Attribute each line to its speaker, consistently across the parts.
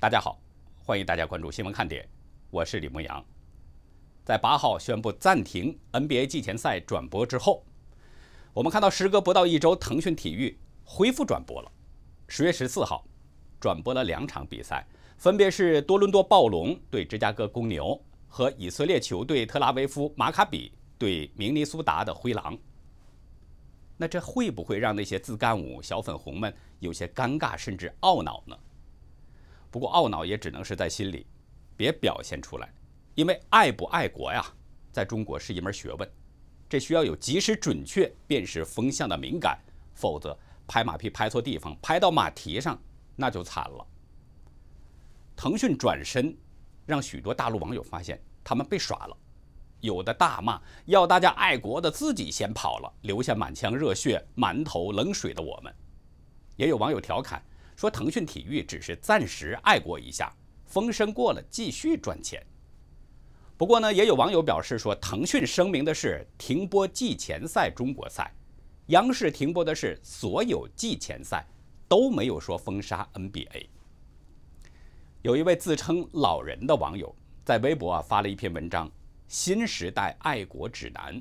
Speaker 1: 大家好，欢迎大家关注新闻看点，我是李梦阳。在八号宣布暂停 NBA 季前赛转播之后，我们看到时隔不到一周，腾讯体育恢复转播了。十月十四号，转播了两场比赛，分别是多伦多暴龙对芝加哥公牛和以色列球队特拉维夫马卡比对明尼苏达的灰狼。那这会不会让那些自干五小粉红们有些尴尬甚至懊恼呢？不过懊恼也只能是在心里，别表现出来，因为爱不爱国呀，在中国是一门学问，这需要有及时准确辨识风向的敏感，否则拍马屁拍错地方，拍到马蹄上，那就惨了。腾讯转身，让许多大陆网友发现他们被耍了，有的大骂要大家爱国的自己先跑了，留下满腔热血满头冷水的我们，也有网友调侃。说腾讯体育只是暂时爱国一下，风声过了继续赚钱。不过呢，也有网友表示说，腾讯声明的是停播季前赛、中国赛，央视停播的是所有季前赛，都没有说封杀 NBA。有一位自称老人的网友在微博啊发了一篇文章《新时代爱国指南》，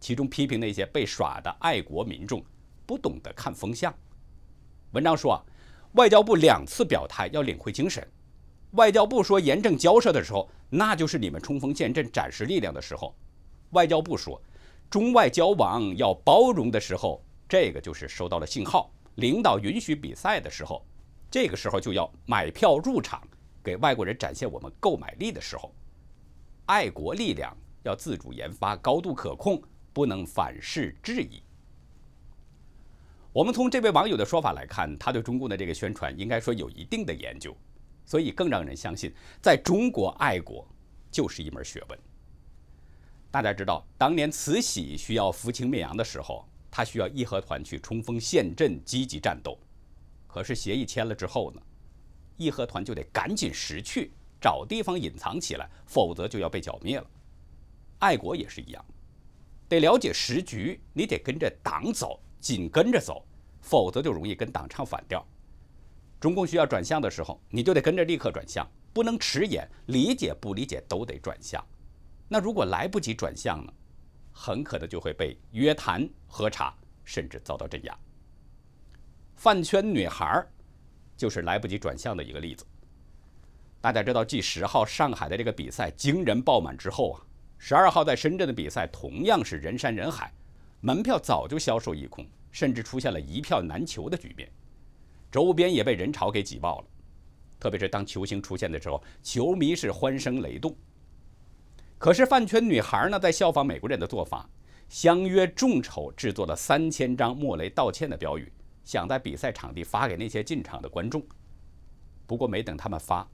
Speaker 1: 其中批评那些被耍的爱国民众不懂得看风向。文章说啊。外交部两次表态要领会精神。外交部说严正交涉的时候，那就是你们冲锋陷阵、展示力量的时候；外交部说中外交往要包容的时候，这个就是收到了信号。领导允许比赛的时候，这个时候就要买票入场，给外国人展现我们购买力的时候，爱国力量要自主研发、高度可控，不能反噬质疑。我们从这位网友的说法来看，他对中共的这个宣传应该说有一定的研究，所以更让人相信，在中国爱国就是一门学问。大家知道，当年慈禧需要扶清灭洋的时候，她需要义和团去冲锋陷阵、积极战斗；可是协议签了之后呢，义和团就得赶紧识趣，找地方隐藏起来，否则就要被剿灭了。爱国也是一样，得了解时局，你得跟着党走。紧跟着走，否则就容易跟党唱反调。中共需要转向的时候，你就得跟着立刻转向，不能迟延。理解不理解都得转向。那如果来不及转向呢？很可能就会被约谈、核查，甚至遭到镇压。饭圈女孩儿就是来不及转向的一个例子。大家知道，继十号上海的这个比赛惊人爆满之后啊，十二号在深圳的比赛同样是人山人海。门票早就销售一空，甚至出现了一票难求的局面，周边也被人潮给挤爆了。特别是当球星出现的时候，球迷是欢声雷动。可是饭圈女孩呢，在效仿美国人的做法，相约众筹制作了三千张莫雷道歉的标语，想在比赛场地发给那些进场的观众。不过没等他们发，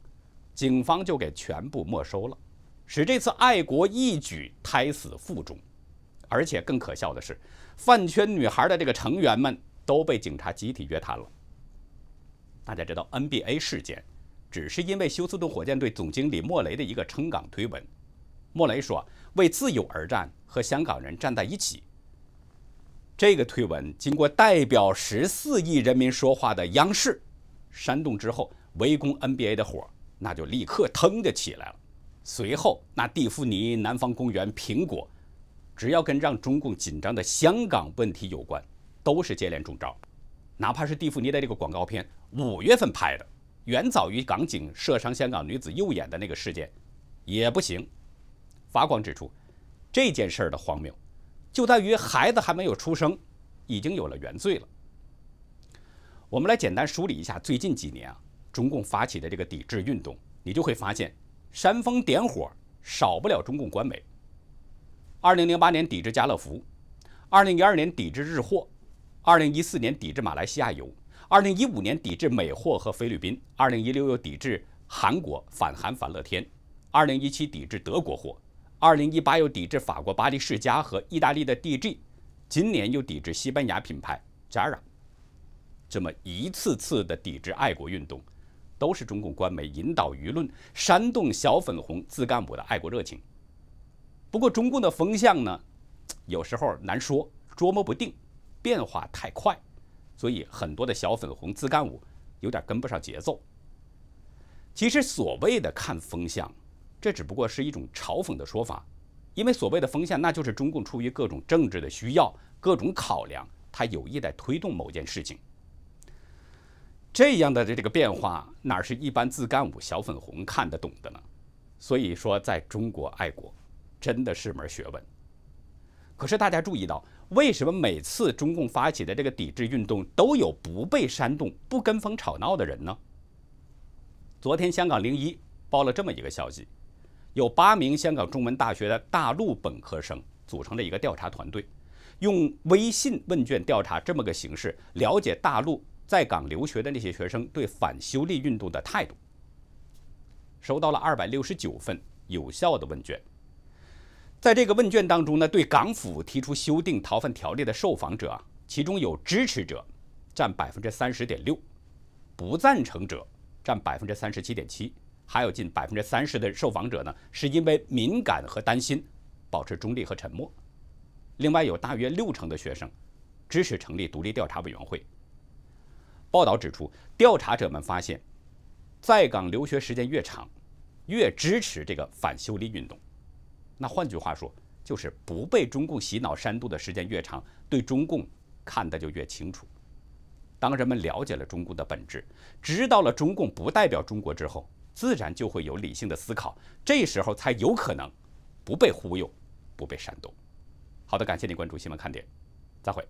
Speaker 1: 警方就给全部没收了，使这次爱国义举胎死腹中。而且更可笑的是，饭圈女孩的这个成员们都被警察集体约谈了。大家知道 NBA 事件，只是因为休斯顿火箭队总经理莫雷的一个撑港推文。莫雷说“为自由而战，和香港人站在一起”。这个推文经过代表十四亿人民说话的央视煽动之后，围攻 NBA 的火那就立刻腾就起来了。随后，那蒂芙尼、南方公园、苹果。只要跟让中共紧张的香港问题有关，都是接连中招。哪怕是蒂芙尼的这个广告片，五月份拍的，远早于港警射伤香港女子右眼的那个事件，也不行。法官指出，这件事儿的荒谬，就在于孩子还没有出生，已经有了原罪了。我们来简单梳理一下最近几年啊中共发起的这个抵制运动，你就会发现，煽风点火少不了中共官媒。二零零八年抵制家乐福，二零一二年抵制日货，二零一四年抵制马来西亚油，二零一五年抵制美货和菲律宾，二零一六又抵制韩国反韩反乐天，二零一七抵制德国货，二零一八又抵制法国巴黎世家和意大利的 DG，今年又抵制西班牙品牌 Zara。这么一次次的抵制爱国运动，都是中共官媒引导舆论，煽动小粉红、自干部的爱国热情。不过中共的风向呢，有时候难说，捉摸不定，变化太快，所以很多的小粉红自干五有点跟不上节奏。其实所谓的看风向，这只不过是一种嘲讽的说法，因为所谓的风向，那就是中共出于各种政治的需要、各种考量，他有意在推动某件事情。这样的这个变化，哪是一般自干五小粉红看得懂的呢？所以说，在中国爱国。真的是门学问。可是大家注意到，为什么每次中共发起的这个抵制运动都有不被煽动、不跟风吵闹的人呢？昨天香港零一报了这么一个消息，有八名香港中文大学的大陆本科生组成了一个调查团队，用微信问卷调查这么个形式，了解大陆在港留学的那些学生对反修例运动的态度，收到了二百六十九份有效的问卷。在这个问卷当中呢，对港府提出修订逃犯条例的受访者，啊，其中有支持者占百分之三十点六，不赞成者占百分之三十七点七，还有近百分之三十的受访者呢是因为敏感和担心，保持中立和沉默。另外有大约六成的学生支持成立独立调查委员会。报道指出，调查者们发现，在港留学时间越长，越支持这个反修例运动。那换句话说，就是不被中共洗脑煽动的时间越长，对中共看的就越清楚。当人们了解了中共的本质，知道了中共不代表中国之后，自然就会有理性的思考。这时候才有可能不被忽悠，不被煽动。好的，感谢你关注新闻看点，再会。